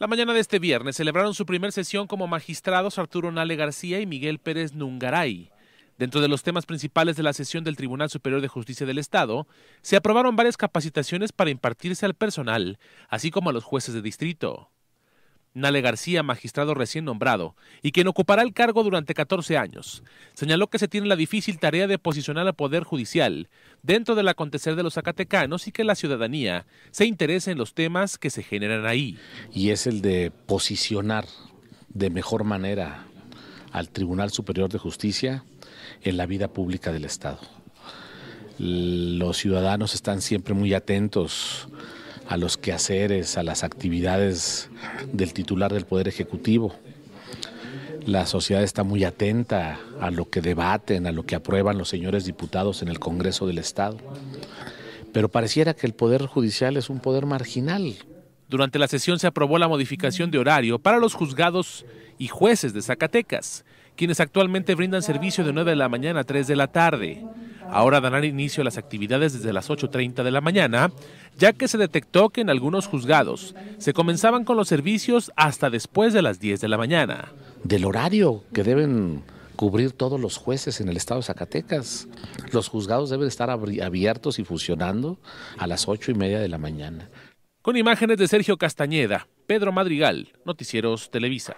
La mañana de este viernes celebraron su primer sesión como magistrados Arturo Nale García y Miguel Pérez Nungaray. Dentro de los temas principales de la sesión del Tribunal Superior de Justicia del Estado, se aprobaron varias capacitaciones para impartirse al personal, así como a los jueces de distrito. Nale García, magistrado recién nombrado, y quien ocupará el cargo durante 14 años, señaló que se tiene la difícil tarea de posicionar al Poder Judicial dentro del acontecer de los zacatecanos y que la ciudadanía se interese en los temas que se generan ahí. Y es el de posicionar de mejor manera al Tribunal Superior de Justicia en la vida pública del Estado. Los ciudadanos están siempre muy atentos a los quehaceres, a las actividades del titular del Poder Ejecutivo. La sociedad está muy atenta a lo que debaten, a lo que aprueban los señores diputados en el Congreso del Estado. Pero pareciera que el Poder Judicial es un poder marginal. Durante la sesión se aprobó la modificación de horario para los juzgados y jueces de Zacatecas, quienes actualmente brindan servicio de 9 de la mañana a 3 de la tarde. Ahora darán inicio a las actividades desde las 8.30 de la mañana, ya que se detectó que en algunos juzgados se comenzaban con los servicios hasta después de las 10 de la mañana. Del horario que deben cubrir todos los jueces en el estado de Zacatecas. Los juzgados deben estar abiertos y funcionando a las 8 y media de la mañana. Con imágenes de Sergio Castañeda, Pedro Madrigal, Noticieros Televisa.